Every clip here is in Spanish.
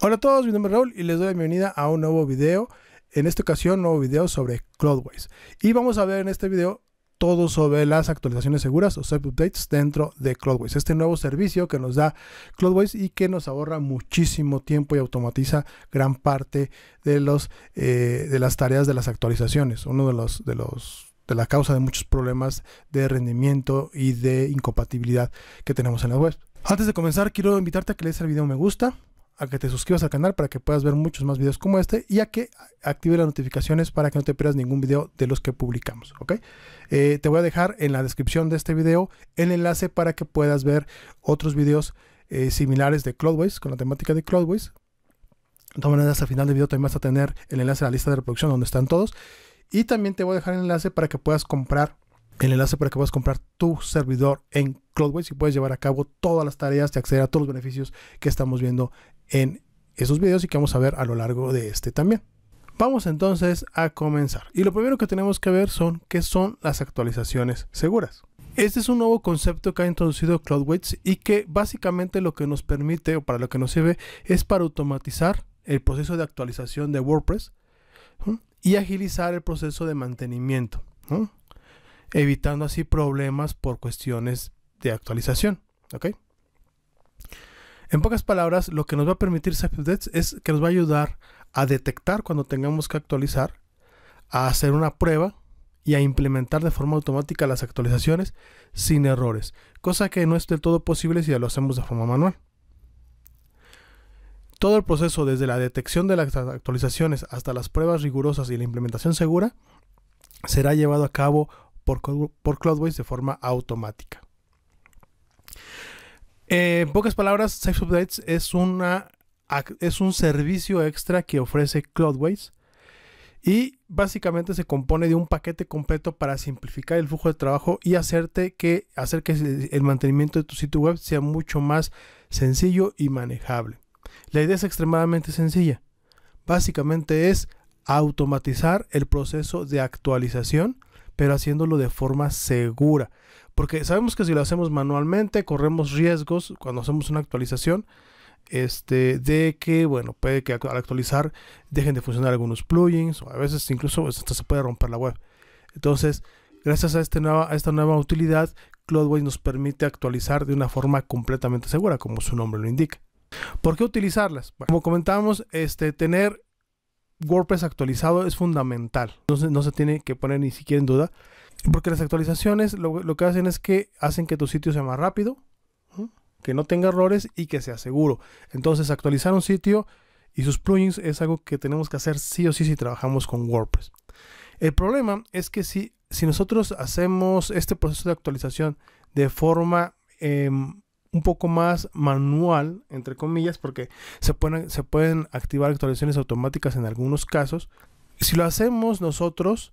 Hola a todos, mi nombre es Raúl y les doy la bienvenida a un nuevo video. En esta ocasión, un nuevo video sobre Cloudways. Y vamos a ver en este video todo sobre las actualizaciones seguras o sub updates dentro de Cloudways. Este nuevo servicio que nos da Cloudways y que nos ahorra muchísimo tiempo y automatiza gran parte de, los, eh, de las tareas de las actualizaciones. Uno de los, de los de la causa de muchos problemas de rendimiento y de incompatibilidad que tenemos en la web. Antes de comenzar, quiero invitarte a que le des al video me gusta, a que te suscribas al canal para que puedas ver muchos más videos como este y a que active las notificaciones para que no te pierdas ningún video de los que publicamos, okay? Eh, te voy a dejar en la descripción de este video el enlace para que puedas ver otros videos eh, similares de Cloudways, con la temática de Cloudways. De todas maneras, al final del video también vas a tener el enlace a la lista de reproducción donde están todos. Y también te voy a dejar el enlace para que puedas comprar el enlace para que puedas comprar tu servidor en Cloudways y puedes llevar a cabo todas las tareas y acceder a todos los beneficios que estamos viendo en esos videos y que vamos a ver a lo largo de este también. Vamos entonces a comenzar. Y lo primero que tenemos que ver son qué son las actualizaciones seguras. Este es un nuevo concepto que ha introducido CloudWaits y que básicamente lo que nos permite o para lo que nos sirve es para automatizar el proceso de actualización de WordPress y agilizar el proceso de mantenimiento, evitando así problemas por cuestiones de actualización. ¿okay? En pocas palabras, lo que nos va a permitir SafeDex es que nos va a ayudar a detectar cuando tengamos que actualizar, a hacer una prueba y a implementar de forma automática las actualizaciones sin errores, cosa que no es del todo posible si ya lo hacemos de forma manual. Todo el proceso, desde la detección de las actualizaciones hasta las pruebas rigurosas y la implementación segura, será llevado a cabo por, por Cloudways de forma automática. Eh, en pocas palabras, Safe Updates es, es un servicio extra que ofrece Cloudways y básicamente se compone de un paquete completo para simplificar el flujo de trabajo y hacerte que, hacer que el mantenimiento de tu sitio web sea mucho más sencillo y manejable. La idea es extremadamente sencilla. Básicamente es automatizar el proceso de actualización, pero haciéndolo de forma segura porque sabemos que si lo hacemos manualmente, corremos riesgos cuando hacemos una actualización. Este, de que, bueno, puede que al actualizar dejen de funcionar algunos plugins o a veces incluso pues, se puede romper la web. Entonces, gracias a, este nueva, esta nueva utilidad, CloudWatch nos permite actualizar de una forma completamente segura, como su nombre lo indica. ¿Por qué utilizarlas? como comentábamos, este, tener WordPress actualizado es fundamental. entonces no se tiene que poner ni siquiera en duda porque las actualizaciones lo, que hacen es que hacen que tu sitio sea más rápido, que no tenga errores y que sea seguro. Entonces, actualizar un sitio y sus plugins es algo que tenemos que hacer sí o sí si trabajamos con WordPress. El problema es que si, si nosotros hacemos este proceso de actualización de forma em, un poco más manual, entre comillas, porque se pueden, se pueden activar actualizaciones automáticas en algunos casos, si lo hacemos nosotros,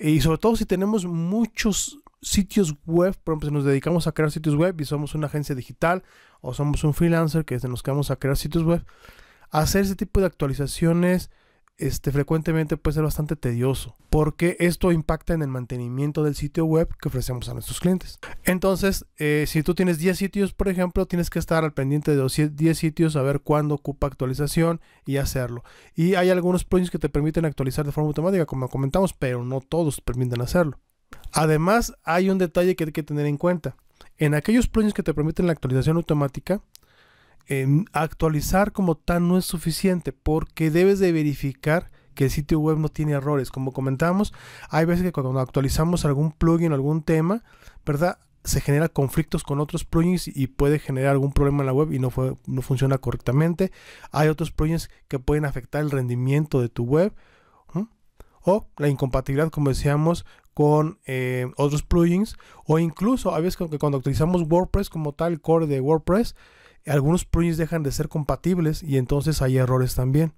y sobre todo si tenemos muchos sitios web, por ejemplo, si nos dedicamos a crear sitios web y somos una agencia digital o somos un freelancer que nos quedamos a crear sitios web, hacer ese tipo de actualizaciones este, frecuentemente puede ser bastante tedioso, porque esto impacta en el mantenimiento del sitio web que ofrecemos a nuestros clientes. Entonces, eh, si tú tienes 10 sitios, por ejemplo, tienes que estar al pendiente de 10 sitios, a ver cuándo ocupa actualización y hacerlo. Y hay algunos plugins que te permiten actualizar de forma automática, como comentamos, pero no todos permiten hacerlo. Además, hay un detalle que hay que tener en cuenta. En aquellos plugins que te permiten la actualización automática, actualizar como tal no es suficiente porque debes de verificar que el sitio web no tiene errores. Como comentamos, hay veces que cuando actualizamos algún plugin o algún tema, ¿verdad? Se genera conflictos con otros plugins y puede generar algún problema en la web y no, funciona correctamente. Hay otros plugins que pueden afectar el rendimiento de tu web o la incompatibilidad, como decíamos, con eh, otros plugins o incluso a veces que cuando actualizamos WordPress como tal, el core de WordPress, algunos plugins dejan de ser compatibles y entonces hay errores también.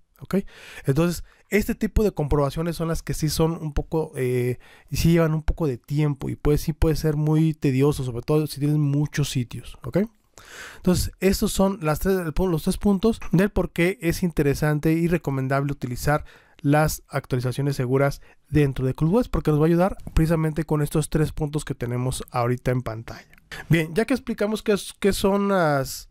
Entonces, este tipo de comprobaciones son las que sí son un poco, eh, y sí llevan un poco de tiempo y pues sí puede ser muy tedioso, sobre todo si tienen muchos sitios, Entonces, estos son las tres, los tres puntos del por qué es interesante y recomendable utilizar las actualizaciones seguras dentro de CoolWest porque nos va a ayudar precisamente con estos tres puntos que tenemos ahorita en pantalla. Bien, ya que explicamos qué, qué son las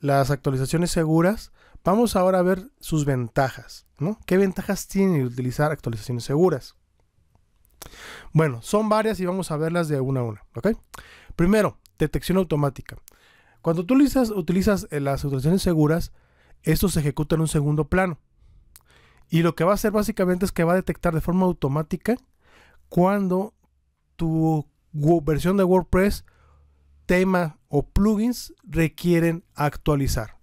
las actualizaciones seguras, vamos ahora a ver sus ventajas. ¿no? ¿Qué ventajas tiene utilizar actualizaciones seguras? Bueno, son varias y vamos a verlas de una a una. ¿ok? Primero, detección automática. Cuando tú utilizas, utilizas eh, las actualizaciones seguras, esto se ejecuta en un segundo plano. Y lo que va a hacer básicamente es que va a detectar de forma automática cuando tu versión de WordPress tema o plugins requieren actualizar.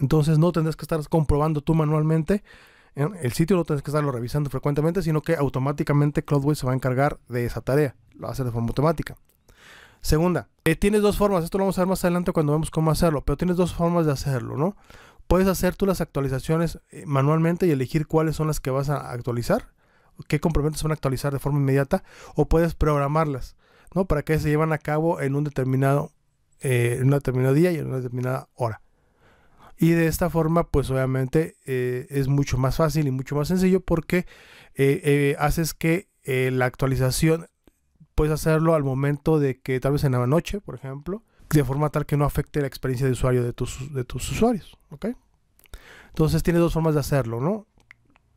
Entonces no tendrás que estar comprobando tú manualmente el sitio, no tendrás que estarlo revisando frecuentemente, sino que automáticamente Cloudway se va a encargar de esa tarea. Lo hace de forma automática. Segunda, eh, tienes dos formas, esto lo vamos a ver más adelante cuando vemos cómo hacerlo, pero tienes dos formas de hacerlo, ¿no? Puedes hacer tú las actualizaciones eh, manualmente y elegir cuáles son las que vas a actualizar, qué complementos van a actualizar de forma inmediata, o puedes programarlas. ¿no? Para que se llevan a cabo en un determinado, eh, en un determinado día y en una determinada hora. Y de esta forma, pues obviamente eh, es mucho más fácil y mucho más sencillo porque eh, haces que la actualización puedes hacerlo al momento de que tal vez en la noche, por ejemplo, de forma tal que no afecte la experiencia de usuario de tus, de tus usuarios. ¿ok? Entonces tienes dos formas de hacerlo, ¿no?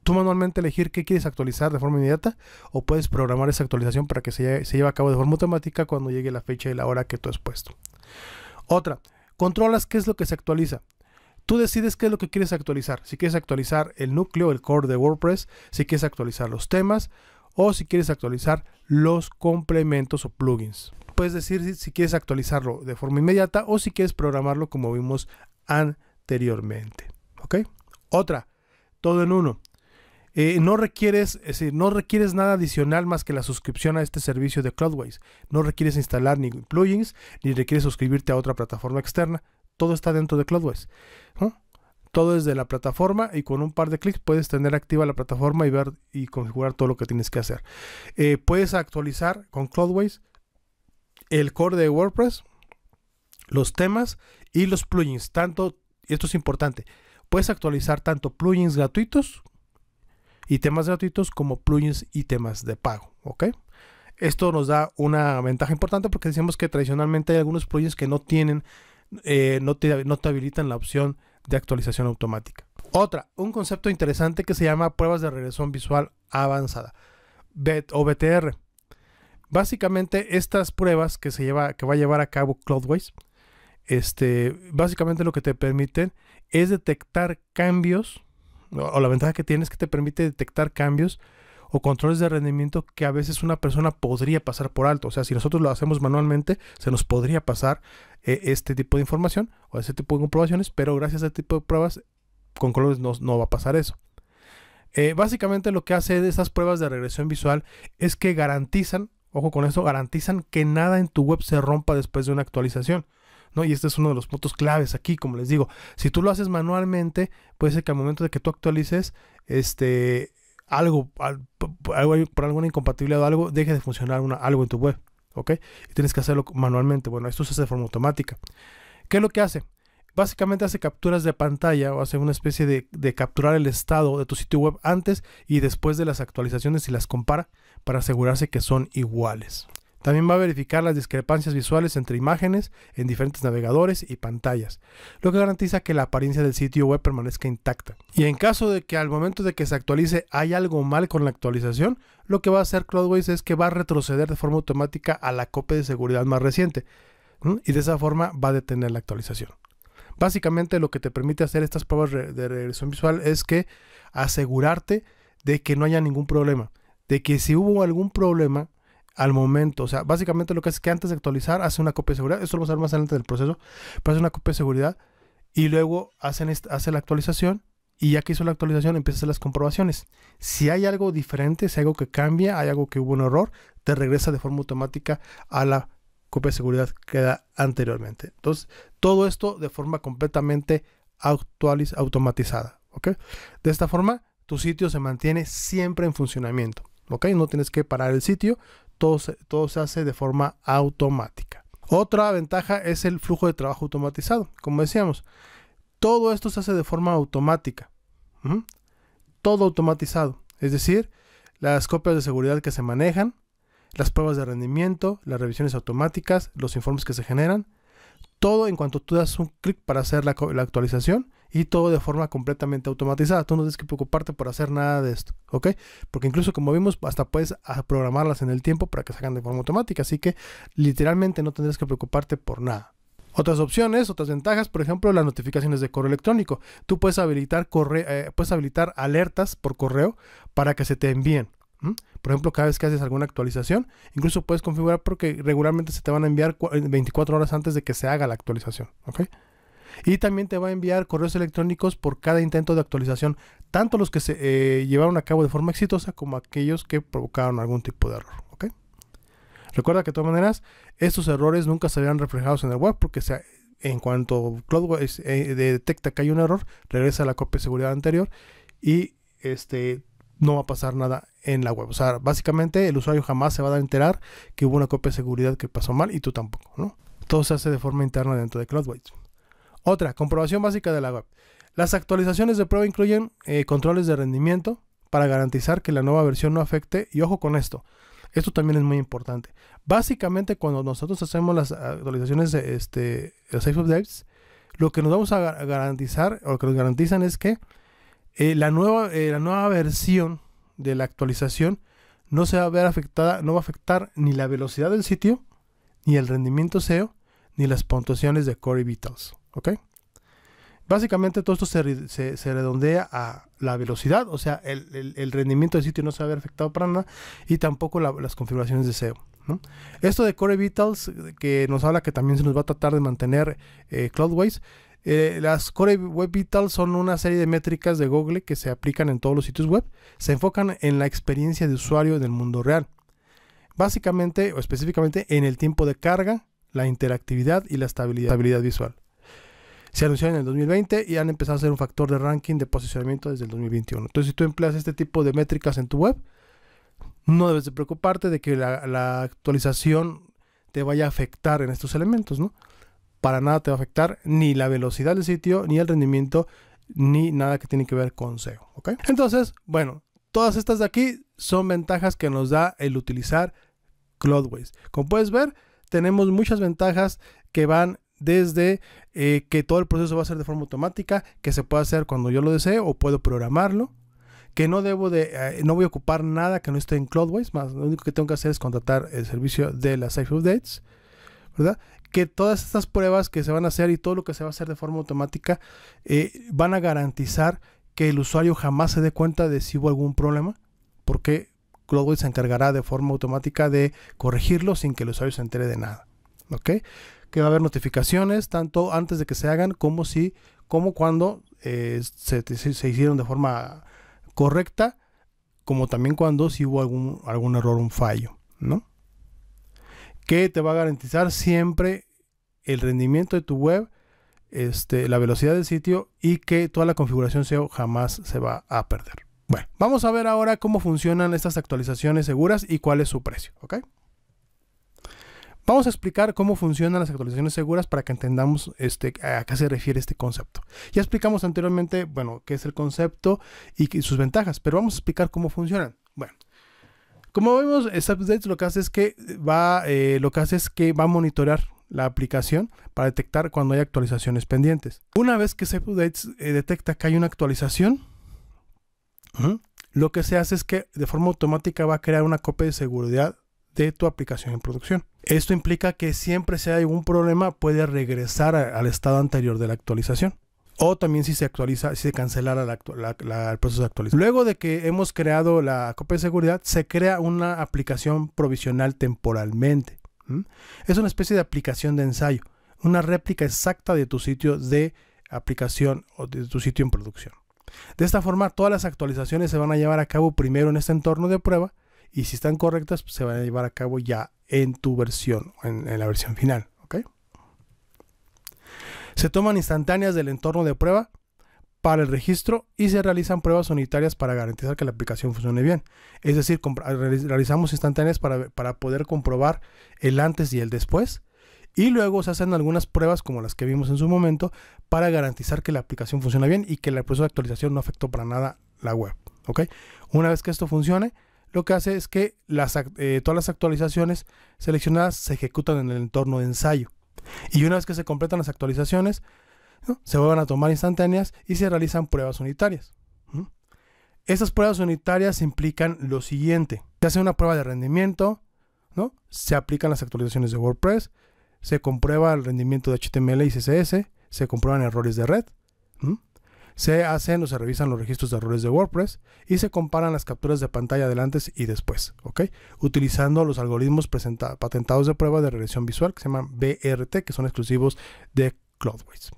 tú manualmente elegir qué quieres actualizar de forma inmediata o puedes programar esa actualización para que se, lleve, a cabo de forma automática cuando llegue la fecha y la hora que tú has puesto. Otra, controlas qué es lo que se actualiza. Tú decides qué es lo que quieres actualizar. Si quieres actualizar el núcleo, el core de WordPress, si quieres actualizar los temas o si quieres actualizar los complementos o plugins. Puedes decir si quieres actualizarlo de forma inmediata o si quieres programarlo como vimos anteriormente. Otra, todo en uno. Eh, no, requieres, no requieres nada adicional más que la suscripción a este servicio de Cloudways. No requieres instalar ni plugins, ni requieres suscribirte a otra plataforma externa. Todo está dentro de Cloudways. Todo es de la plataforma y con un par de clics puedes tener activa la plataforma y ver y configurar todo lo que tienes que hacer. Eh, puedes actualizar con Cloudways el core de WordPress, los temas y los plugins. Tanto, y esto es importante, puedes actualizar tanto plugins gratuitos y temas gratuitos como plugins y temas de pago. Esto nos da una ventaja importante porque decimos que tradicionalmente hay algunos plugins que no tienen, eh, no, te, no te habilitan la opción de actualización automática. Otra, un concepto interesante que se llama pruebas de regresión visual avanzada o BTR. Básicamente estas pruebas que, se lleva, que va a llevar a cabo Cloudways, este, básicamente lo que te permiten es detectar cambios o la ventaja que tiene es que te permite detectar cambios o controles de rendimiento que a veces una persona podría pasar por alto. O sea, si nosotros lo hacemos manualmente, se nos podría pasar eh, este tipo de información o ese tipo de comprobaciones, pero gracias a este tipo de pruebas con colores no, no va a pasar eso. Eh, básicamente lo que hace de estas pruebas de regresión visual es que garantizan, ojo con eso, garantizan que nada en tu web se rompa después de una actualización. ¿no? Y este es uno de los puntos claves aquí, como les digo. Si tú lo haces manualmente, puede ser que al momento de que tú actualices, este, algo, por alguna incompatibilidad o algo, deje de funcionar algo en tu web, ¿ok? Y tienes que hacerlo manualmente. Bueno, esto se hace de forma automática. ¿Qué es lo que hace? básicamente hace capturas de pantalla o hace una especie de, de, capturar el estado de tu sitio web antes y después de las actualizaciones y las compara para asegurarse que son iguales. También va a verificar las discrepancias visuales entre imágenes en diferentes navegadores y pantallas, lo que garantiza que la apariencia del sitio web permanezca intacta. Y en caso de que al momento de que se actualice hay algo mal con la actualización, lo que va a hacer CloudWays es que va a retroceder de forma automática a la copia de seguridad más reciente y de esa forma va a detener la actualización. Básicamente lo que te permite hacer estas pruebas de regresión visual es que asegurarte de que no haya ningún problema, de que si hubo algún problema al momento. O sea, básicamente lo que hace es que antes de actualizar, hace una copia de seguridad. Esto lo vamos a ver más adelante del proceso. Pero hace una copia de seguridad y luego hace la actualización. Y ya que hizo la actualización, empieza a hacer las comprobaciones. Si hay algo diferente, si hay algo que cambia, hay algo que hubo un error, te regresa de forma automática a la copia de seguridad que da anteriormente. Entonces, todo esto de forma completamente automatizada. De esta forma, tu sitio se mantiene siempre en funcionamiento. ¿ok? No tienes que parar el sitio, todo se, hace de forma automática. Otra ventaja es el flujo de trabajo automatizado, como decíamos. Todo esto se hace de forma automática. Todo automatizado. Es decir, las copias de seguridad que se manejan, las pruebas de rendimiento, las revisiones automáticas, los informes que se generan. Todo en cuanto tú das un clic para hacer la actualización, y todo de forma completamente automatizada. Tú no tienes que preocuparte por hacer nada de esto, ¿ok? Porque incluso como vimos, hasta puedes ah, programarlas en el tiempo para que hagan de forma automática, así que literalmente no tendrás que preocuparte por nada. Otras opciones, otras ventajas, por ejemplo, las notificaciones de correo electrónico. Tú puedes habilitar, eh, puedes habilitar alertas por correo para que se te envíen. Por ejemplo, cada vez que haces alguna actualización, incluso puedes configurar porque regularmente se te van a enviar 24 eh, horas antes de que se haga la actualización. ¿Ok? Y también te va a enviar correos electrónicos por cada intento de actualización, tanto los que se eh, llevaron a cabo de forma exitosa como aquellos que provocaron algún tipo de error. Recuerda que de todas maneras, estos errores nunca se verán reflejados en el web porque en cuanto Cloudways eh, detecta que hay un error, regresa a la copia de seguridad anterior y este, no va a pasar nada en la web. O sea, básicamente el usuario jamás se va a enterar que hubo una copia de seguridad que pasó mal y tú tampoco. ¿no? Todo se hace de forma interna dentro de Cloudways. Otra, comprobación básica de la web. Las actualizaciones de prueba incluyen eh, controles de rendimiento para garantizar que la nueva versión no afecte. Y ojo con esto, esto también es muy importante. Básicamente cuando nosotros hacemos las actualizaciones, de este, safe updates, lo que nos vamos a garantizar, o lo que nos garantizan es que eh, la, nueva, eh, la nueva versión de la actualización no se va a ver afectada, no va a afectar ni la velocidad del sitio, ni el rendimiento SEO, ni las puntuaciones de Corey Beatles. ¿Ok? Básicamente todo esto se, redondea a la velocidad, o sea, el, rendimiento del sitio no se va a ver afectado para nada y tampoco las configuraciones de SEO. Esto de Core Vitals, que nos habla que también se nos va a tratar de mantener eh, Cloudways, eh, las Core Web Vitals son una serie de métricas de Google que se aplican en todos los sitios web. Se enfocan en la experiencia de usuario en el mundo real. Básicamente o específicamente en el tiempo de carga, la interactividad y la estabilidad visual se anunciaron en el 2020 y han empezado a ser un factor de ranking de posicionamiento desde el 2021. Entonces, si tú empleas este tipo de métricas en tu web, no debes de preocuparte de que la, la actualización te vaya a afectar en estos elementos, ¿no? Para nada te va a afectar ni la velocidad del sitio, ni el rendimiento, ni nada que tiene que ver con SEO, ¿ok? Entonces, bueno, todas estas de aquí son ventajas que nos da el utilizar Cloudways. Como puedes ver, tenemos muchas ventajas que van desde eh, que todo el proceso va a ser de forma automática, que se puede hacer cuando yo lo desee o puedo programarlo, que no debo de, eh, no voy a ocupar nada que no esté en Cloudways, más lo único que tengo que hacer es contratar el servicio de las Safe Updates, ¿verdad? Que todas estas pruebas que se van a hacer y todo lo que se va a hacer de forma automática eh, van a garantizar que el usuario jamás se dé cuenta de si hubo algún problema, porque Cloudways se encargará de forma automática de corregirlo sin que el usuario se entere de nada. ¿ok? Que va a haber notificaciones tanto antes de que se hagan como si, como cuando eh, se, hicieron de forma correcta, como también cuando si hubo algún, algún error, un fallo, ¿no? Que te va a garantizar siempre el rendimiento de tu web, este, la velocidad del sitio y que toda la configuración SEO jamás se va a perder. Bueno, vamos a ver ahora cómo funcionan estas actualizaciones seguras y cuál es su precio, ¿ok? Vamos a explicar cómo funcionan las actualizaciones seguras para que entendamos este, a qué se refiere este concepto. Ya explicamos anteriormente, bueno, qué es el concepto y, sus ventajas, pero vamos a explicar cómo funcionan. Bueno, como vemos, update lo que hace es que va, eh, lo que hace es que va a monitorear la aplicación para detectar cuando hay actualizaciones pendientes. Una vez que SAP Updates eh, detecta que hay una actualización, lo que se hace es que de forma automática va a crear una copia de seguridad de tu aplicación en producción. Esto implica que siempre si hay algún problema puede regresar al estado anterior de la actualización. O también si se actualiza, si se cancelara el proceso de actualización. Luego de que hemos creado la copia de seguridad, se crea una aplicación provisional temporalmente. Es una especie de aplicación de ensayo, una réplica exacta de tu sitio de aplicación o de tu sitio en producción. De esta forma, todas las actualizaciones se van a llevar a cabo primero en este entorno de prueba y si están correctas pues, se van a llevar a cabo ya en tu versión, en, la versión final. Se toman instantáneas del entorno de prueba para el registro y se realizan pruebas unitarias para garantizar que la aplicación funcione bien. Es decir, realizamos instantáneas para, poder comprobar el antes y el después. Y luego se hacen algunas pruebas como las que vimos en su momento para garantizar que la aplicación funciona bien y que el proceso de actualización no afectó para nada la web. Una vez que esto funcione, lo que hace es que eh, todas las actualizaciones seleccionadas se ejecutan en el entorno de ensayo. Y una vez que se completan las actualizaciones, se vuelven a tomar instantáneas y se realizan pruebas unitarias. Estas pruebas unitarias implican lo siguiente. Se hace una prueba de rendimiento, ¿no? se aplican las actualizaciones de WordPress, se comprueba el rendimiento de HTML y CSS, se comprueban errores de red. Se hacen o se revisan los registros de errores de WordPress y se comparan las capturas de pantalla del antes y después, ¿ok? Utilizando los algoritmos patentados de prueba de regresión visual que se llaman BRT, que son exclusivos de Cloudways.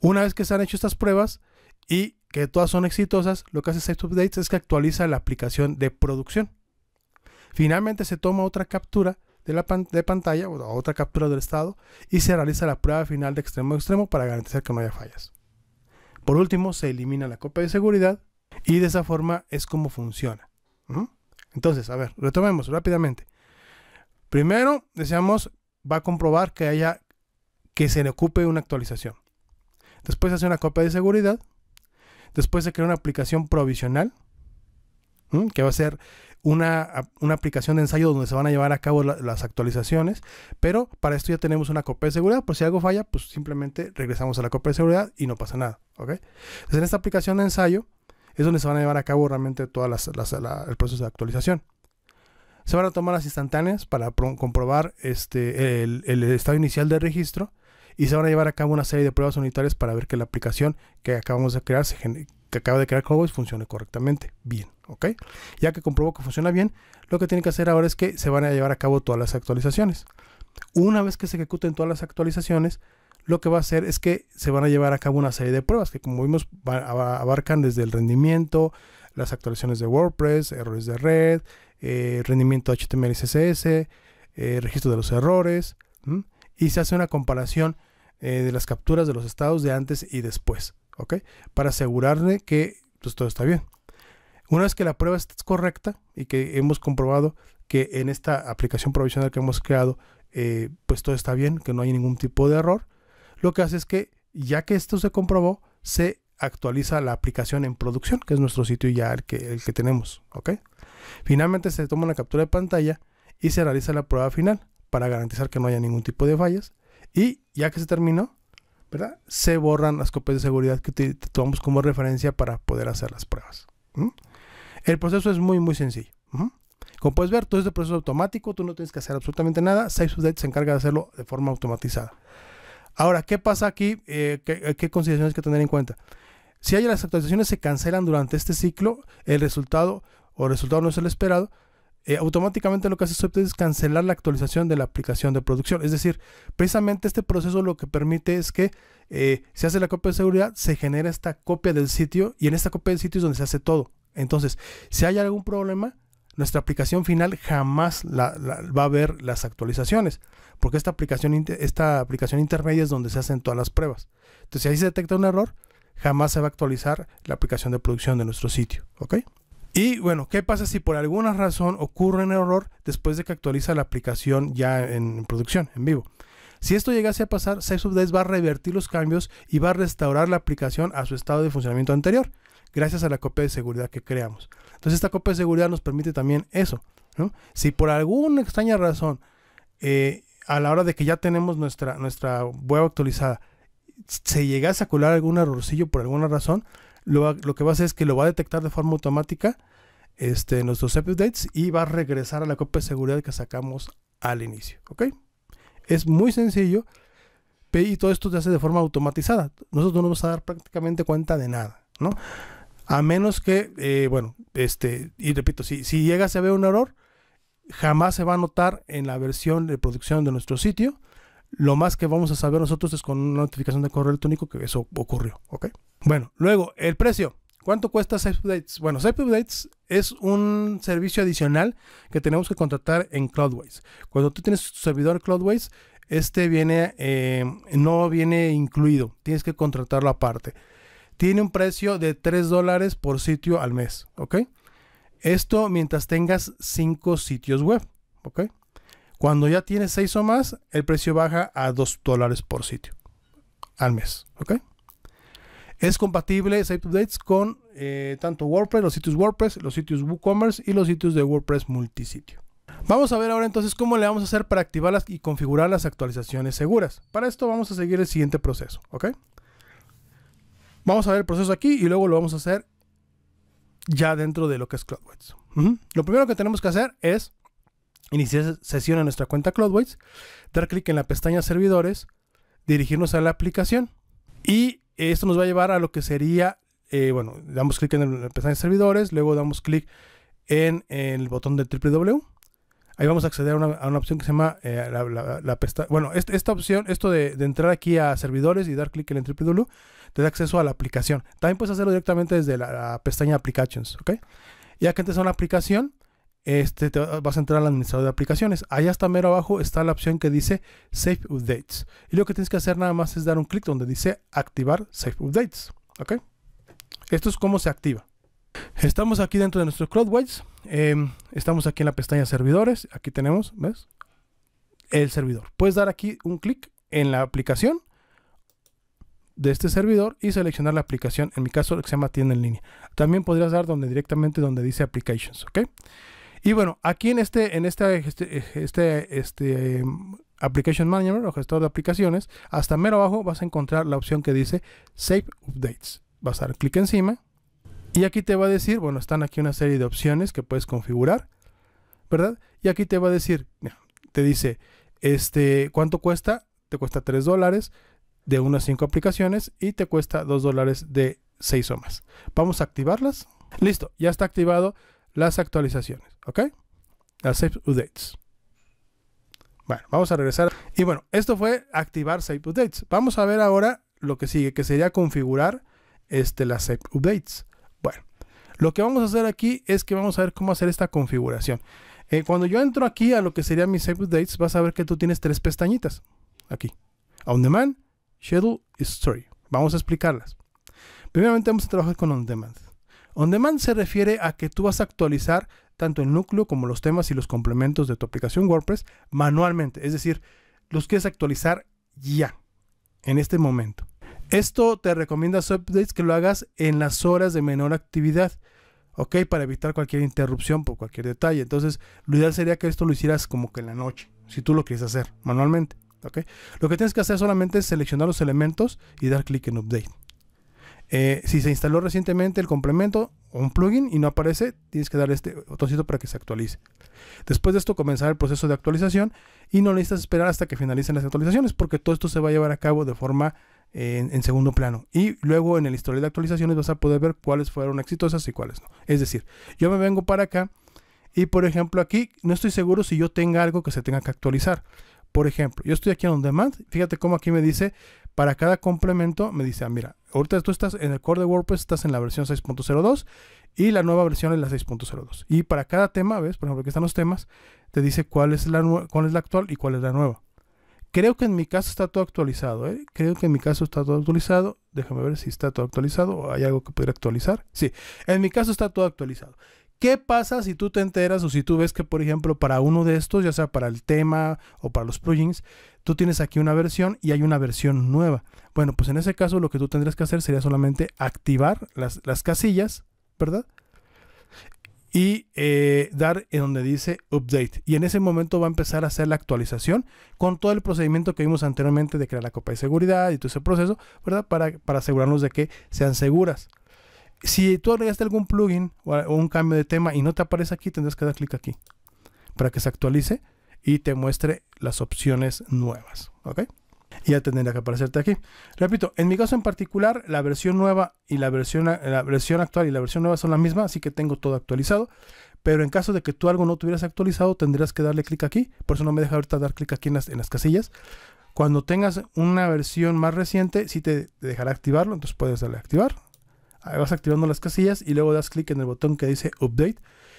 Una vez que se han hecho estas pruebas y que todas son exitosas, lo que hace Site Updates es que actualiza la aplicación de producción. Finalmente se toma otra captura de pantalla o otra captura del estado y se realiza la prueba final de extremo a extremo para garantizar que no haya fallas. Por último, se elimina la copia de seguridad y de esa forma es como funciona. Entonces, a ver, retomemos rápidamente. Primero, deseamos, va a comprobar que haya, que se le ocupe una actualización. Después hace una copia de seguridad. Después se crea una aplicación provisional que va a ser una, aplicación de ensayo donde se van a llevar a cabo las actualizaciones, pero para esto ya tenemos una copia de seguridad, por si algo falla, pues simplemente regresamos a la copia de seguridad y no pasa nada, ¿ok? Entonces en esta aplicación de ensayo es donde se van a llevar a cabo realmente todo el proceso de actualización. Se van a tomar las instantáneas para comprobar este, el, estado inicial del registro y se van a llevar a cabo una serie de pruebas unitarias para ver que la aplicación que acabamos de crear, se que acaba de crear Cowboys, funcione correctamente. Bien. ¿ok? Ya que comprobó que funciona bien, lo que tiene que hacer ahora es que se van a llevar a cabo todas las actualizaciones. Una vez que se ejecuten todas las actualizaciones, lo que va a hacer es que se van a llevar a cabo una serie de pruebas que como vimos abarcan desde el rendimiento, las actualizaciones de WordPress, errores de red, eh, rendimiento HTML y CSS, eh, registro de los errores, y se hace una comparación eh, de las capturas de los estados de antes y después, ¿ok? Para asegurarle que pues, todo está bien. Una vez que la prueba es correcta y que hemos comprobado que en esta aplicación provisional que hemos creado, eh, pues todo está bien, que no hay ningún tipo de error, lo que hace es que ya que esto se comprobó, se actualiza la aplicación en producción, que es nuestro sitio ya el que, el que tenemos. Finalmente se toma una captura de pantalla y se realiza la prueba final para garantizar que no haya ningún tipo de fallas. Y ya que se terminó, ¿verdad? se borran las copias de seguridad que tomamos como referencia para poder hacer las pruebas. El proceso es muy, muy sencillo. Como puedes ver, todo este proceso automático, tú no tienes que hacer absolutamente nada. SafeSubDate se encarga de hacerlo de forma automatizada. Ahora, ¿qué pasa aquí? Eh, eh, ¿qué, consideraciones hay que tener en cuenta? Si hay las actualizaciones se cancelan durante este ciclo, el resultado o el resultado no es el esperado, eh, automáticamente lo que hace es cancelar la actualización de la aplicación de producción. Es decir, precisamente este proceso lo que permite es que se hace la copia de seguridad, se genera esta copia del sitio y en esta copia del sitio es donde se hace todo. Entonces, si hay algún problema, nuestra aplicación final jamás va a ver las actualizaciones, porque esta aplicación, esta aplicación intermedia es donde se hacen todas las pruebas. Entonces, si ahí se detecta un error, jamás se va a actualizar la aplicación de producción de nuestro sitio. ¿Ok? Y bueno, ¿qué pasa si por alguna razón ocurre un error después de que actualiza la aplicación ya en producción, en vivo? Si esto llegase a pasar, Safe va a revertir los cambios y va a restaurar la aplicación a su estado de funcionamiento anterior gracias a la copia de seguridad que creamos. Entonces esta copia de seguridad nos permite también eso. ¿no? Si por alguna extraña razón, eh, a la hora de que ya tenemos nuestra, nuestra web actualizada, se llegase a colar algún errorcillo por alguna razón, lo, que va a hacer es que lo va a detectar de forma automática este, nuestros updates y va a regresar a la copia de seguridad que sacamos al inicio. ¿Ok? Es muy sencillo y todo esto se hace de forma automatizada. Nosotros no nos vamos a dar prácticamente cuenta de nada, ¿no? A menos que, eh, bueno, este, y repito, si, si a ver un error, jamás se va a notar en la versión de producción de nuestro sitio. Lo más que vamos a saber nosotros es con una notificación de correo electrónico que eso ocurrió, ¿ok? Bueno, luego, el precio. ¿Cuánto cuesta Safe Updates? Bueno, Safe Updates es un servicio adicional que tenemos que contratar en Cloudways. Cuando tú tienes tu servidor Cloudways, este viene, eh, no viene incluido. Tienes que contratarlo aparte tiene un precio de 3 dólares por sitio al mes, ¿ok? Esto mientras tengas 5 sitios web, ¿ok? Cuando ya tienes 6 o más, el precio baja a 2 dólares por sitio al mes, ¿ok? Es compatible Site Updates con eh, tanto WordPress, los sitios WordPress, los sitios WooCommerce y los sitios de WordPress multisitio. Vamos a ver ahora entonces cómo le vamos a hacer para activarlas y configurar las actualizaciones seguras. Para esto vamos a seguir el siguiente proceso, ¿ok? Vamos a ver el proceso aquí y luego lo vamos a hacer ya dentro de lo que es Cloudways. Lo primero que tenemos que hacer es iniciar sesión en nuestra cuenta Cloudways, dar clic en la pestaña servidores, dirigirnos a la aplicación y esto nos va a llevar a lo que sería, eh, bueno, damos clic en la pestaña servidores, luego damos clic en el botón de www Ahí vamos a acceder a una, opción que se llama eh, la, la, Bueno, esta opción, esto de, entrar aquí a servidores y dar clic en el www, te da acceso a la aplicación. También puedes hacerlo directamente desde la, pestaña Applications, ¿ok? Ya que antes a una aplicación, este, te vas a entrar al administrador de aplicaciones. Allá hasta mero abajo está la opción que dice Save Updates. Y lo que tienes que hacer nada más es dar un clic donde dice activar Save Updates. ¿Ok? Esto es cómo se activa. Estamos aquí dentro de nuestro CloudWise. Em, estamos aquí en la pestaña servidores. Aquí tenemos, ¿ves? El servidor. Puedes dar aquí un clic en la aplicación de este servidor y seleccionar la aplicación. En mi caso, que se llama tienda en línea. También podrías dar donde directamente donde dice applications, ¿ok? Y bueno, aquí en este, en este, este, este em, Application Manager o gestor de aplicaciones, hasta mero abajo vas a encontrar la opción que dice Save Updates. Vas a dar clic encima y aquí te va a decir, bueno, están aquí una serie de opciones que puedes configurar, ¿verdad? Y aquí te va a decir, te dice, este, ¿cuánto cuesta? Te cuesta 3 dólares de unas 5 aplicaciones y te cuesta 2 dólares de 6 o más. Vamos a activarlas. Listo, ya está activado las actualizaciones, ¿ok? Las Save Updates. Bueno, vamos a regresar. Y bueno, esto fue activar Save Updates. Vamos a ver ahora lo que sigue, que sería configurar este, las Save Updates. Bueno, lo que vamos a hacer aquí es que vamos a ver cómo hacer esta configuración. Eh, cuando yo entro aquí a lo que sería mis updates, vas a ver que tú tienes tres pestañitas. Aquí. On Demand, Schedule y Story. Vamos a explicarlas. Primeramente vamos a trabajar con On Demand. On Demand se refiere a que tú vas a actualizar tanto el núcleo como los temas y los complementos de tu aplicación WordPress manualmente. Es decir, los quieres actualizar ya, en este momento. Esto te recomienda updates que lo hagas en las horas de menor actividad. ¿ok? Para evitar cualquier interrupción por cualquier detalle. Entonces, lo ideal sería que esto lo hicieras como que en la noche, si tú lo quieres hacer manualmente, ¿ok? Lo que tienes que hacer solamente es seleccionar los elementos y dar clic en Update. Eh, si se instaló recientemente el complemento o un plugin y no aparece, tienes que dar este botoncito para que se actualice. Después de esto comenzar el proceso de actualización y no necesitas esperar hasta que finalicen las actualizaciones porque todo esto se va a llevar a cabo de forma en, segundo plano. Y luego en el historial de actualizaciones vas a poder ver cuáles fueron exitosas y cuáles no. Es decir, yo me vengo para acá y por ejemplo aquí no estoy seguro si yo tenga algo que se tenga que actualizar. Por ejemplo, yo estoy aquí en On Demand. Fíjate cómo aquí me dice, para cada complemento, me dice, ah, mira, ahorita tú estás en el core de WordPress, estás en la versión 6.02 y la nueva versión es la 6.02. Y para cada tema, ¿ves? Por ejemplo, aquí están los temas, te dice cuál es la, cuál es la actual y cuál es la nueva. Creo que en mi caso está todo actualizado, ¿eh? Creo que en mi caso está todo actualizado. Déjame ver si está todo actualizado o hay algo que pudiera actualizar. Sí, en mi caso está todo actualizado. ¿Qué pasa si tú te enteras o si tú ves que, por ejemplo, para uno de estos, ya sea para el tema o para los plugins, tú tienes aquí una versión y hay una versión nueva? Bueno, pues en ese caso lo que tú tendrías que hacer sería solamente activar las, las casillas, ¿verdad? y eh, dar en donde dice update. Y en ese momento va a empezar a hacer la actualización con todo el procedimiento que vimos anteriormente de crear la copa de seguridad y todo ese proceso, ¿verdad? Para, para asegurarnos de que sean seguras. Si tú agregaste algún plugin o un cambio de tema y no te aparece aquí, tendrás que dar clic aquí para que se actualice y te muestre las opciones nuevas. ¿Ok? Y ya tendría que aparecerte aquí. Repito, en mi caso en particular, la versión nueva y la versión, la versión actual y la versión nueva son la misma. así que tengo todo actualizado. Pero en caso de que tú algo no tuvieras actualizado, tendrías que darle clic aquí. Por eso no me deja ahorita dar clic aquí en las, en las casillas. Cuando tengas una versión más reciente, sí te, dejará activarlo, entonces puedes darle activar. Ahí vas activando las casillas y luego das clic en el botón que dice Update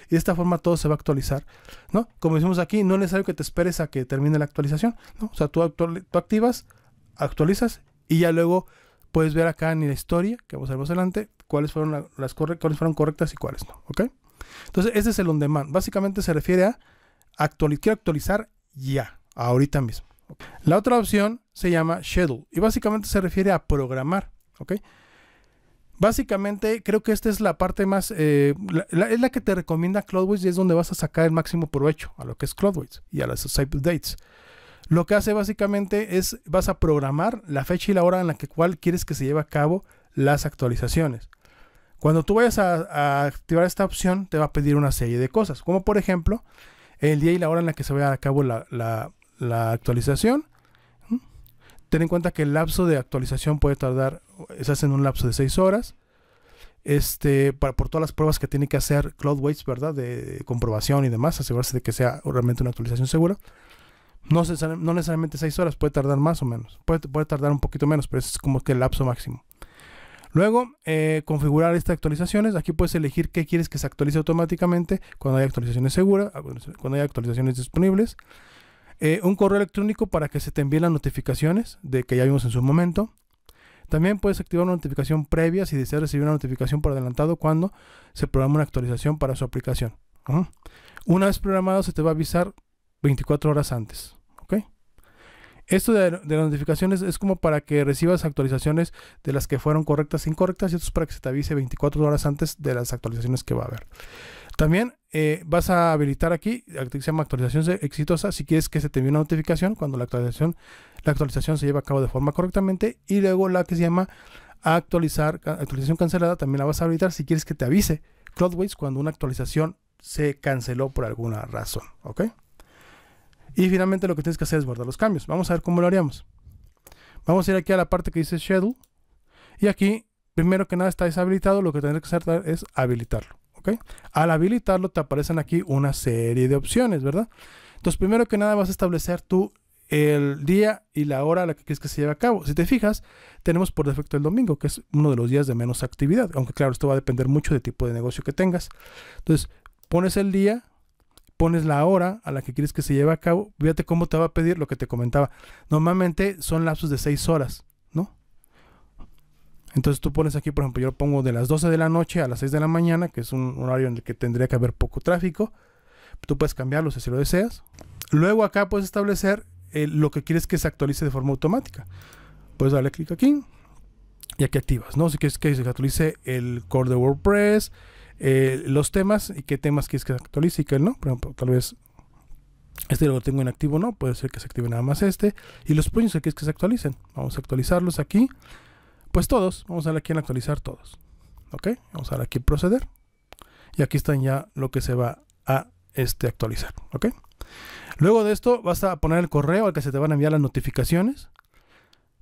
y de esta forma todo se va a actualizar, ¿no? Como decimos aquí, no es necesario que te esperes a que termine la actualización, ¿no? O sea, tú, activas, actualizas y ya luego puedes ver acá en la historia, que vamos a ver más adelante, cuáles fueron, las corre cuáles fueron correctas y cuáles no, ¿ok? Entonces, ese es el on demand. Básicamente se refiere a actualizar quiero actualizar ya, ahorita mismo. La otra opción se llama schedule y básicamente se refiere a programar, ¿ok? Básicamente, creo que esta es la parte más. Eh, es la que te recomienda CloudWays y es donde vas a sacar el máximo provecho a lo que es CloudWays y a las site dates. Lo que hace básicamente es vas a programar la fecha y la hora en la que cual quieres que se lleve a cabo las actualizaciones. Cuando tú vayas a, activar esta opción, te va a pedir una serie de cosas, como por ejemplo el día y la hora en la que se va a cabo la actualización, Ten en cuenta que el lapso de actualización puede tardar, se hace en un lapso de 6 horas. Este, para, por todas las pruebas que tiene que hacer CloudWaits, ¿verdad? De, comprobación y demás, asegurarse de que sea realmente una actualización segura. No, no necesariamente 6 horas, puede tardar más o menos. Puede, puede tardar un poquito menos, pero es como que el lapso máximo. Luego, eh, configurar estas actualizaciones. Aquí puedes elegir qué quieres que se actualice automáticamente cuando haya actualizaciones seguras, cuando haya actualizaciones disponibles. Eh, un correo electrónico para que se te envíen las notificaciones de que ya vimos en su momento. También puedes activar una notificación previa si deseas recibir una notificación por adelantado cuando se programa una actualización para su aplicación. Una vez programado se te va a avisar 24 horas antes. Esto de, de, las notificaciones es como para que recibas actualizaciones de las que fueron correctas e incorrectas y esto es para que se te avise 24 horas antes de las actualizaciones que va a haber. También eh, vas a habilitar aquí, que se llama actualización exitosa, si quieres que se te envíe una notificación cuando la actualización, la actualización se lleva a cabo de forma correctamente. Y luego la que se llama actualizar, actualización cancelada, también la vas a habilitar si quieres que te avise CloudWays cuando una actualización se canceló por alguna razón. ¿Ok? Y finalmente lo que tienes que hacer es guardar los cambios. Vamos a ver cómo lo haríamos. Vamos a ir aquí a la parte que dice Schedule. Y aquí, primero que nada, está deshabilitado. Lo que tendrás que hacer es habilitarlo. Al habilitarlo te aparecen aquí una serie de opciones, ¿verdad? Entonces, primero que nada vas a establecer tú el día y la hora a la que quieres que se lleve a cabo. Si te fijas, tenemos por defecto el domingo, que es uno de los días de menos actividad, aunque claro, esto va a depender mucho del tipo de negocio que tengas. Entonces, pones el día, pones la hora a la que quieres que se lleve a cabo, fíjate cómo te va a pedir lo que te comentaba. Normalmente son lapsos de 6 horas. Entonces tú pones aquí, por ejemplo, yo lo pongo de las 12 de la noche a las 6 de la mañana, que es un horario en el que tendría que haber poco tráfico. Tú puedes cambiarlo si lo deseas. Luego acá puedes establecer eh, lo que quieres que se actualice de forma automática. Puedes darle clic aquí y aquí activas, ¿no? Si quieres que se actualice el core de WordPress, eh, los temas y qué temas quieres que se actualice y qué no. Por ejemplo, tal vez este lo tengo inactivo, no, puede ser que se active nada más este. Y los puños que quieres que se actualicen. Vamos a actualizarlos aquí. Pues todos, vamos a darle aquí en actualizar todos. ¿Ok? Vamos a dar aquí en proceder. Y aquí están ya lo que se va a este, actualizar. ¿Ok? Luego de esto vas a poner el correo al que se te van a enviar las notificaciones.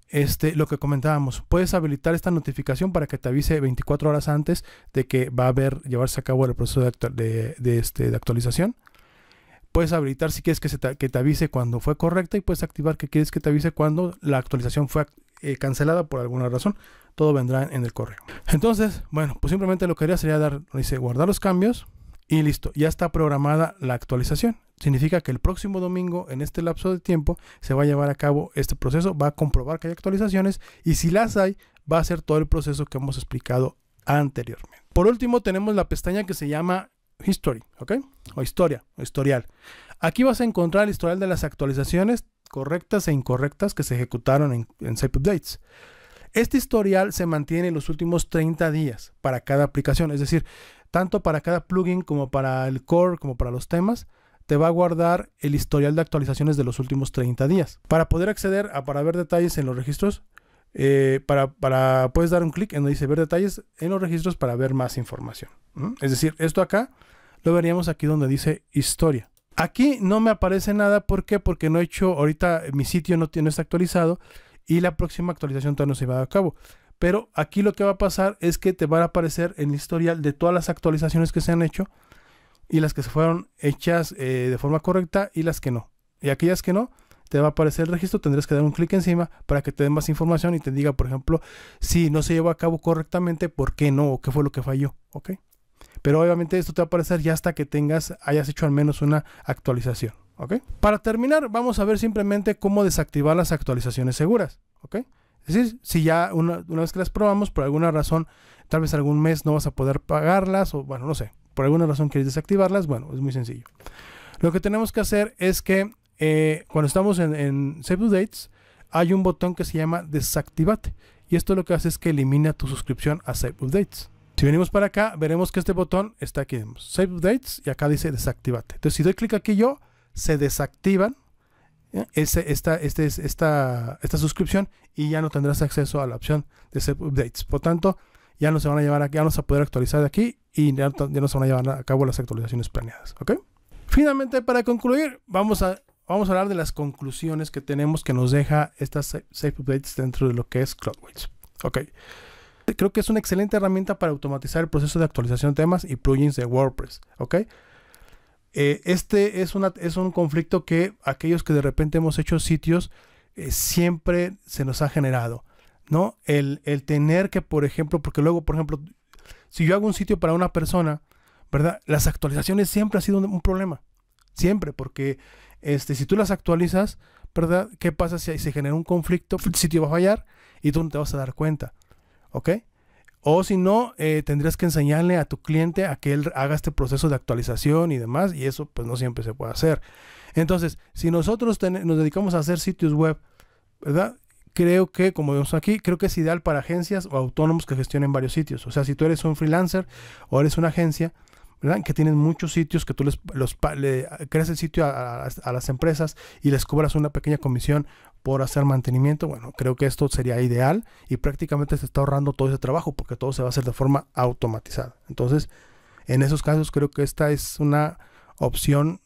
Este, lo que comentábamos, puedes habilitar esta notificación para que te avise 24 horas antes de que va a haber llevarse a cabo el proceso de, este, de actualización. Puedes habilitar si quieres que, te, que te avise cuando fue correcta y puedes activar que quieres que te avise cuando la actualización fue eh, cancelada por alguna razón, todo vendrá en el correo. Entonces, bueno, pues simplemente lo que haría sería dar, dice, guardar los cambios y listo, ya está programada la actualización. Significa que el próximo domingo, en este lapso de tiempo, se va a llevar a cabo este proceso, va a comprobar que hay actualizaciones y si las hay, va a ser todo el proceso que hemos explicado anteriormente. Por último, tenemos la pestaña que se llama History, ¿ok? O historia, o historial. Aquí vas a encontrar el historial de las actualizaciones, correctas e incorrectas que se ejecutaron en, en Updates. Este historial se mantiene en los últimos 30 días para cada aplicación, es decir, tanto para cada plugin como para el core, como para los temas, te va a guardar el historial de actualizaciones de los últimos 30 días. Para poder acceder a para ver detalles en los registros, eh, para, puedes dar un clic en donde dice ver detalles en los registros para ver más información. Es decir, esto acá lo veríamos aquí donde dice historia. Aquí no me aparece nada, ¿por qué? Porque no he hecho, ahorita mi sitio no, tiene, está actualizado y la próxima actualización todavía no se va a cabo. Pero aquí lo que va a pasar es que te van a aparecer en el historial de todas las actualizaciones que se han hecho y las que se fueron hechas eh, de forma correcta y las que no. Y aquellas que no, te va a aparecer el registro, tendrás que dar un clic encima para que te den más información y te diga, por ejemplo, si no se llevó a cabo correctamente, por qué no o qué fue lo que falló. ¿Ok? Pero obviamente esto te va a aparecer ya hasta que tengas, hayas hecho al menos una actualización. ¿ok? Para terminar, vamos a ver simplemente cómo desactivar las actualizaciones seguras. ¿ok? Es decir, si ya una, vez que las probamos, por alguna razón, tal vez algún mes no vas a poder pagarlas o bueno, no sé, por alguna razón quieres desactivarlas, bueno, es muy sencillo. Lo que tenemos que hacer es que eh, cuando estamos en, Save Updates hay un botón que se llama Desactivate. Y esto lo que hace es que elimina tu suscripción a Save Updates. Si venimos para acá, veremos que este botón está aquí. Save Updates y acá dice desactivate. Entonces, si doy clic aquí yo, se desactivan esta, este esta, esta suscripción y ya no tendrás acceso a la opción de Save Updates. Por tanto, ya no se van a llevar aquí, ya a poder actualizar de aquí y ya, nos no se van a llevar a cabo las actualizaciones planeadas. Finalmente, para concluir, vamos a vamos a hablar de las conclusiones que tenemos que nos deja estas Save updates dentro de lo que es CloudWatch. Ok creo que es una excelente herramienta para automatizar el proceso de actualización de temas y plugins de WordPress, ¿ok? Eh, este es, una, es un conflicto que aquellos que de repente hemos hecho sitios eh, siempre se nos ha generado, ¿no? El, tener que, por ejemplo, porque luego, por ejemplo, si yo hago un sitio para una persona, ¿verdad? Las actualizaciones siempre ha sido un, problema. Siempre, porque este, si tú las actualizas, ¿verdad? ¿Qué pasa si se genera un conflicto? Pues el sitio va a fallar y tú no te vas a dar cuenta. ¿Ok? O si no, eh, tendrías que enseñarle a tu cliente a que él haga este proceso de actualización y demás, y eso pues no siempre se puede hacer. Entonces, si nosotros nos dedicamos a hacer sitios web, ¿verdad? Creo que, como vemos aquí, creo que es ideal para agencias o autónomos que gestionen varios sitios. O sea, si tú eres un freelancer o eres una agencia, ¿verdad? Que tienen muchos sitios que tú les creas el sitio a, a, las empresas y les cobras una pequeña comisión por hacer mantenimiento. Bueno, creo que esto sería ideal y prácticamente se está ahorrando todo ese trabajo porque todo se va a hacer de forma automatizada. Entonces, en esos casos creo que esta es una opción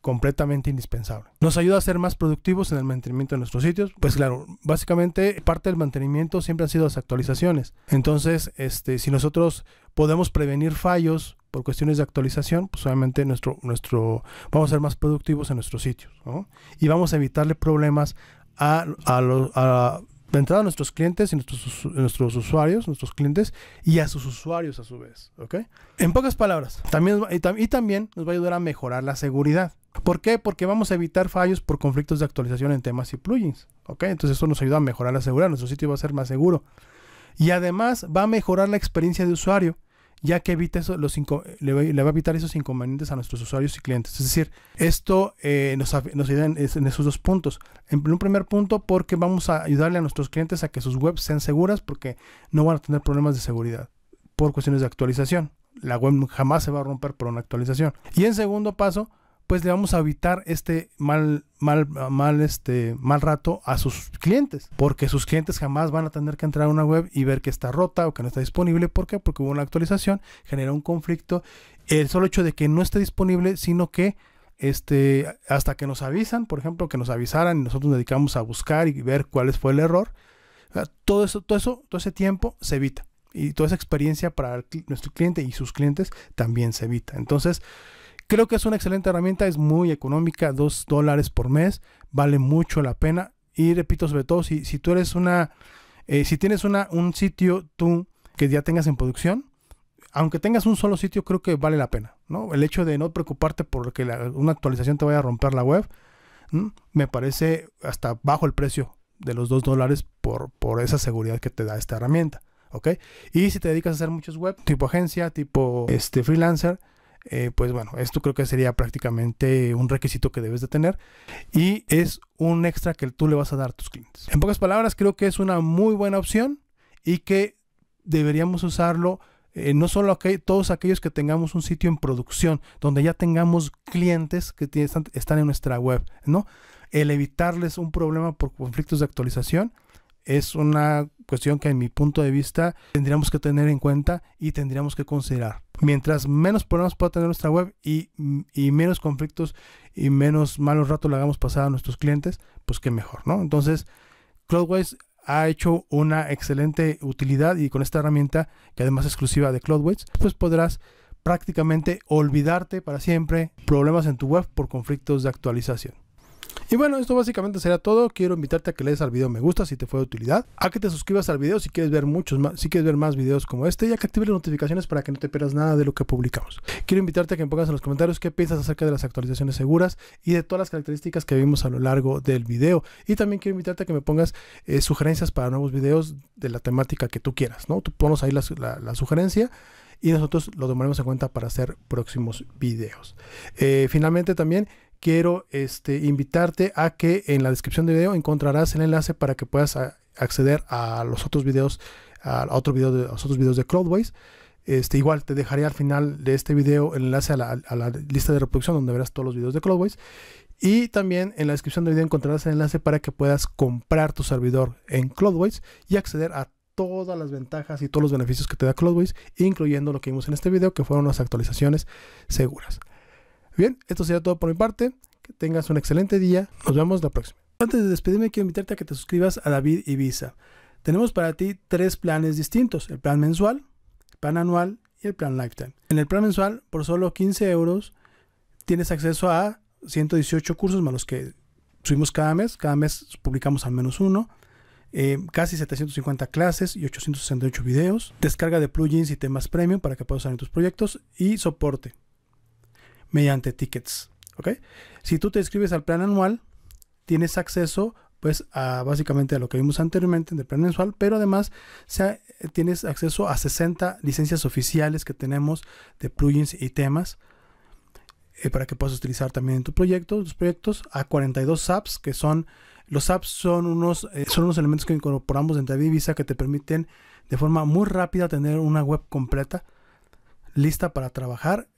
completamente indispensable. Nos ayuda a ser más productivos en el mantenimiento de nuestros sitios. Pues claro, básicamente parte del mantenimiento siempre han sido las actualizaciones. Entonces, este, si nosotros podemos prevenir fallos por cuestiones de actualización, pues obviamente nuestro, nuestro, vamos a ser más productivos en nuestros sitios. ¿no? Y vamos a evitarle problemas a, a, a de entrada a nuestros clientes y nuestros, nuestros usuarios, nuestros clientes y a sus usuarios a su vez, En pocas palabras, también, y, también nos va a ayudar a mejorar la seguridad. ¿Por qué? Porque vamos a evitar fallos por conflictos de actualización en temas y plugins. ¿ok? Entonces eso nos ayuda a mejorar la seguridad, nuestro sitio va a ser más seguro. Y además va a mejorar la experiencia de usuario, ya que evita los le, va, le, va, a evitar esos inconvenientes a nuestros usuarios y clientes. Es decir, esto eh, nos, ayuda en, esos dos puntos. En un primer punto, porque vamos a ayudarle a nuestros clientes a que sus webs sean seguras porque no van a tener problemas de seguridad por cuestiones de actualización. La web jamás se va a romper por una actualización. Y en segundo paso, pues le vamos a evitar este mal, mal, mal, este, mal rato a sus clientes. Porque sus clientes jamás van a tener que entrar a una web y ver que está rota o que no está disponible. ¿Por qué? Porque hubo una actualización, genera un conflicto. El solo hecho de que no esté disponible, sino que este, hasta que nos avisan, por ejemplo, que nos avisaran y nosotros nos dedicamos a buscar y ver cuál fue el error. Ah, todo eso, todo eso, todo ese tiempo se evita. Y toda esa experiencia para nuestro cliente y sus clientes también se evita. Entonces, Creo que es una excelente herramienta, es muy económica, 2 dólares por mes, vale mucho la pena. Y repito, sobre todo si, tú eres una, eh, si tienes una, un sitio tú que ya tengas en producción, aunque tengas un solo sitio, creo que vale la pena, ¿no? El hecho de no preocuparte por que una actualización te vaya a romper la web, me parece hasta bajo el precio de los 2 dólares por, por esa seguridad que te da esta herramienta, ¿ok? Y si te dedicas a hacer muchas webs, tipo agencia, tipo este, freelancer, eh, pues bueno, esto creo que sería prácticamente un requisito que debes de tener y es un extra que tú le vas a dar a tus clientes. En pocas palabras, creo que es una muy buena opción y que deberíamos usarlo eh, no solo todos aquellos que tengamos un sitio en producción, donde ya tengamos clientes que están, están, en nuestra web, ¿no? El evitarles un problema por conflictos de actualización es una cuestión que en mi punto de vista tendríamos que tener en cuenta y tendríamos que considerar mientras menos problemas pueda tener nuestra web y, menos conflictos y menos malos ratos le hagamos pasar a nuestros clientes, pues qué mejor, ¿no? Entonces, Cloudways ha hecho una excelente utilidad y con esta herramienta, que además es exclusiva de Cloudways, pues podrás prácticamente olvidarte para siempre problemas en tu web por conflictos de actualización. Y bueno, esto básicamente será todo. Quiero invitarte a que le des al video me gusta si te fue de utilidad, a que te suscribas al video si quieres ver muchos más, si quieres ver más videos como este y a que actives las notificaciones para que no te pierdas nada de lo que publicamos. Quiero invitarte a que me pongas en los comentarios qué piensas acerca de las actualizaciones seguras y de todas las características que vimos a lo largo del video. Y también quiero invitarte a que me pongas eh, sugerencias para nuevos videos de la temática que tú quieras, ¿no? Tú ahí la, la, sugerencia y nosotros lo tomaremos en cuenta para hacer próximos videos. Eh, finalmente también quiero este, invitarte a que en la descripción del video encontrarás el enlace para que puedas ah, acceder a los otros videos, a, otro de, los otros videos de Cloudways. Este, igual te dejaré al final de este video el enlace a la, a la, lista de reproducción donde verás todos los videos de Cloudways. Y también en la descripción del video encontrarás el enlace para que puedas comprar tu servidor en Cloudways y acceder a todas las ventajas y todos los beneficios que te da Cloudways, incluyendo lo que vimos en este video, que fueron las actualizaciones seguras. Bien, esto sería todo por mi parte. Que tengas un excelente día. Nos vemos la próxima. Antes de despedirme, quiero invitarte a que te suscribas a David Ibiza. Tenemos para ti tres planes distintos: el plan mensual, el plan anual y el plan lifetime. En el plan mensual, por solo 15 euros, tienes acceso a 118 cursos más los que subimos cada mes. Cada mes publicamos al menos uno. Eh, casi 750 clases y 868 videos, descarga de plugins y temas premium para que puedas usar en tus proyectos y soporte mediante tickets. ¿ok? Si tú te inscribes al plan anual, tienes acceso pues a, básicamente a lo que vimos anteriormente el plan mensual, pero además tienes acceso a 60 licencias oficiales que tenemos de plugins y temas eh, para que puedas utilizar también en tu proyecto, tus proyectos, a 42 apps que son, los apps son unos, eh, son unos elementos que incorporamos dentro de Visa que te permiten de forma muy rápida tener una web completa lista para trabajar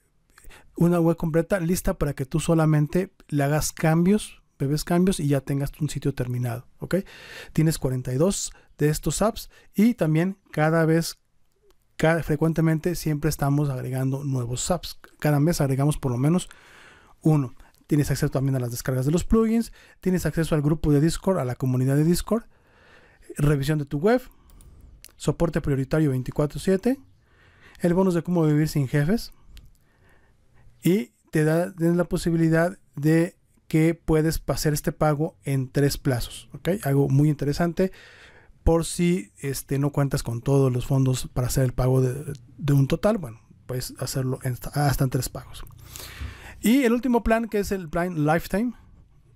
una web completa lista para que tú solamente le hagas cambios, bebes cambios y ya tengas un sitio terminado, ¿ok? Tienes 42 de estos apps y también cada vez frecuentemente siempre estamos agregando nuevos apps. Cada mes agregamos por lo menos uno. Tienes acceso también a las descargas de los plugins, tienes acceso al grupo de Discord, a la comunidad de Discord, revisión de tu web, soporte prioritario 24/7, el bonus de cómo vivir sin jefes, y te da la posibilidad de que puedes hacer este pago en tres plazos. ¿okay? Algo muy interesante por si este, no cuentas con todos los fondos para hacer el pago de, un total. Bueno, puedes hacerlo hasta en tres pagos. Y el último plan que es el plan Lifetime.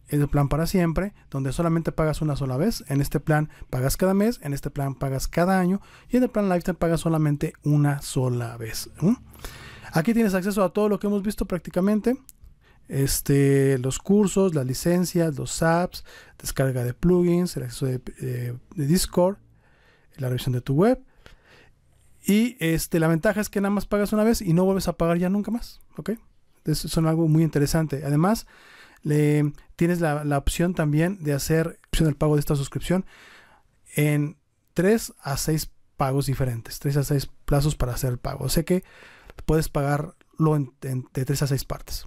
es El plan para siempre, donde solamente pagas una sola vez. En este plan pagas cada mes, en este plan pagas cada año y en el plan Lifetime pagas solamente una sola vez. Aquí tienes acceso a todo lo que hemos visto prácticamente. Este, los cursos, las licencias, los apps, descarga de plugins, el acceso eh, de, Discord, la revisión de tu web. Y este, la ventaja es que nada más pagas una vez y no vuelves a pagar ya nunca más. ¿Ok? Entonces, son algo muy interesante. Además, le, tienes la, opción también de hacer opción del pago de esta suscripción en 3 a 6 pagos diferentes, 3 a 6 plazos para hacer el pago. O que puedes pagarlo en, de 3 a 6 partes.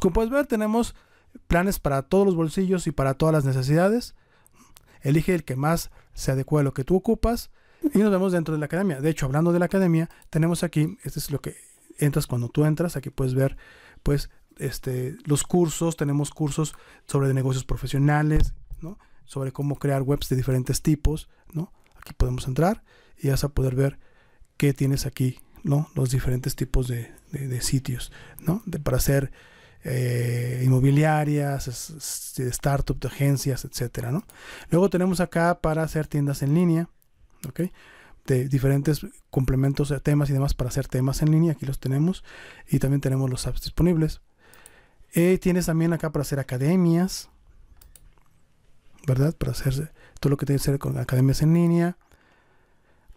como puedes ver, tenemos planes para todos los bolsillos y para todas las necesidades. Elige el que más se adecue a lo que tú ocupas y nos vemos dentro de la academia. De hecho, hablando de la academia, tenemos aquí, este es lo que entras cuando tú entras, aquí puedes ver pues este, los cursos, tenemos cursos sobre negocios profesionales, sobre cómo crear webs de diferentes tipos, Aquí podemos entrar y vas a poder ver qué tienes aquí los diferentes tipos de, sitios, De, para hacer eh, inmobiliarias, este, startups agencias, etc Luego tenemos acá para hacer tiendas en línea, ¿ok? De diferentes complementos, de temas y demás para hacer temas en línea, aquí los tenemos. Y también tenemos los apps disponibles. tienes también acá para hacer academias, ¿verdad? Para hacer todo lo que tiene que ver con academias en línea.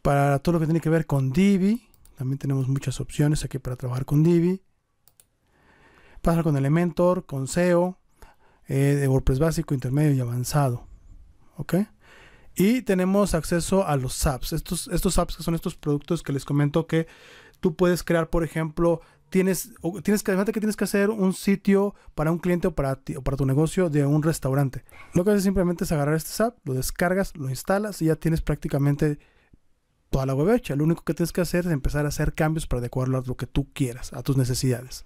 Para todo lo que tiene que ver con Divi, también tenemos muchas opciones aquí para trabajar con Divi. Pasar con Elementor, con SEO, eh, de WordPress básico, intermedio y avanzado. ¿Ok? Y tenemos acceso a los apps. Estos, estos apps que son estos productos que les comento que tú puedes crear, por ejemplo, tienes, tienes que, que tienes que hacer un sitio para un cliente o para, o para tu negocio de un restaurante. Lo que haces simplemente es agarrar este app, lo descargas, lo instalas y ya tienes prácticamente toda la web hecha. Lo único que tienes que hacer es empezar a hacer cambios para adecuarlo a lo que tú quieras, a tus necesidades.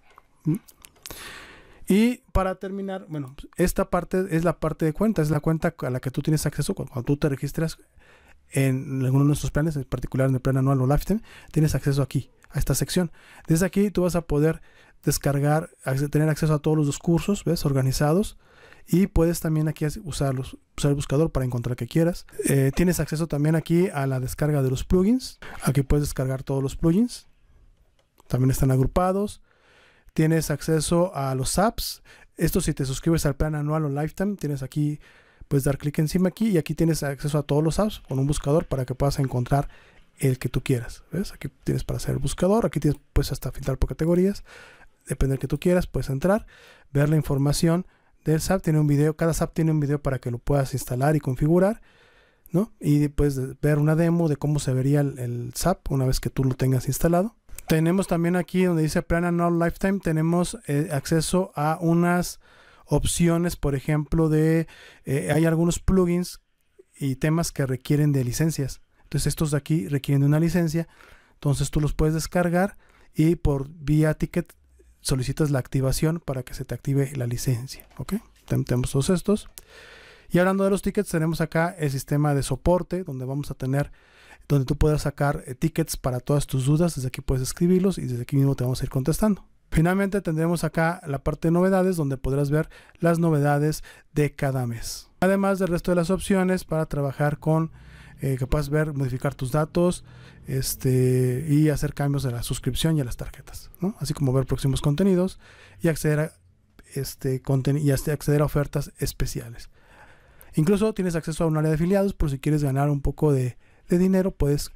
Y para terminar, bueno, esta parte es la parte de cuenta, es la cuenta a la que tú tienes acceso cuando, tú te registras en alguno de nuestros planes, en particular en el plan anual o lifetime, tienes acceso aquí, a esta sección. Desde aquí tú vas a poder descargar, tener acceso a todos los cursos, ¿ves? Organizados y puedes también aquí usar el buscador para encontrar que quieras. Eh, tienes acceso también aquí a la descarga de los plugins. Aquí puedes descargar todos los plugins. También están agrupados. Tienes acceso a los apps. Esto si te suscribes al plan anual o lifetime, tienes aquí, puedes dar clic encima aquí y aquí tienes acceso a todos los apps con un buscador para que puedas encontrar el que tú quieras. ¿Ves? Aquí tienes para hacer el buscador, aquí tienes puedes hasta filtrar por categorías. Depende que tú quieras, puedes entrar, ver la información del SAP tiene un video, cada SAP tiene un video para que lo puedas instalar y configurar, ¿no? Y puedes ver una demo de cómo se vería el, SAP una vez que tú lo tengas instalado. Tenemos también aquí donde dice Plan No Lifetime, tenemos eh, acceso a unas opciones, por ejemplo, de eh, hay algunos plugins y temas que requieren de licencias. Entonces estos de aquí requieren de una licencia, entonces tú los puedes descargar y por vía ticket solicitas la activación para que se te active la licencia. ¿Ok? Tenemos todos estos. Y hablando de los tickets, tenemos acá el sistema de soporte, donde vamos a tener, donde tú puedas sacar eh, tickets para todas tus dudas. Desde aquí puedes escribirlos y desde aquí mismo te vamos a ir contestando. Finalmente tendremos acá la parte de novedades donde podrás ver las novedades de cada mes. Además del resto de las opciones para trabajar con Capaz eh, que ver, modificar tus datos este, y hacer cambios a la suscripción y a las tarjetas, así como ver próximos contenidos y acceder a, este, acceder a ofertas especiales. Incluso tienes acceso a un área de afiliados por si quieres ganar un poco de dinero, puedes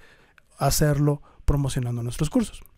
hacerlo promocionando nuestros cursos.